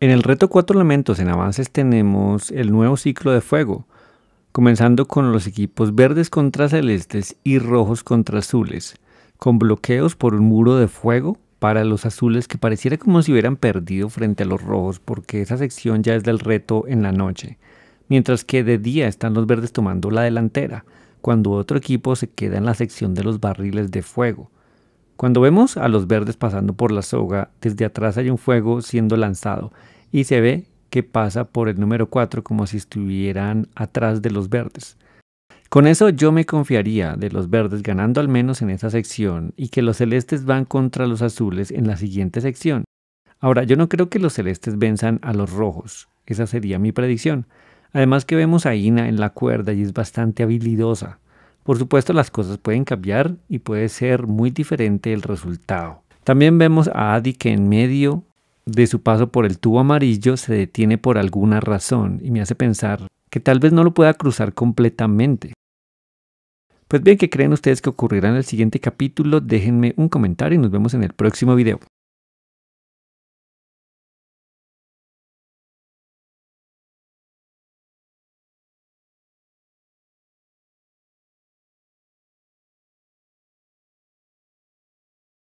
En el reto Cuatro Elementos en Avances tenemos el nuevo ciclo de fuego, comenzando con los equipos verdes contra celestes y rojos contra azules, con bloqueos por un muro de fuego para los azules que pareciera como si hubieran perdido frente a los rojos porque esa sección ya es del reto en la noche, mientras que de día están los verdes tomando la delantera, cuando otro equipo se queda en la sección de los barriles de fuego. Cuando vemos a los verdes pasando por la soga, desde atrás hay un fuego siendo lanzado y se ve que pasa por el número 4 como si estuvieran atrás de los verdes. Con eso yo me confiaría de los verdes ganando al menos en esa sección y que los celestes van contra los azules en la siguiente sección. Ahora, yo no creo que los celestes venzan a los rojos, esa sería mi predicción. Además que vemos a Ina en la cuerda y es bastante habilidosa. Por supuesto las cosas pueden cambiar y puede ser muy diferente el resultado. También vemos a Adi que en medio de su paso por el tubo amarillo se detiene por alguna razón y me hace pensar que tal vez no lo pueda cruzar completamente. Pues bien, ¿qué creen ustedes que ocurrirá en el siguiente capítulo? Déjenme un comentario y nos vemos en el próximo video.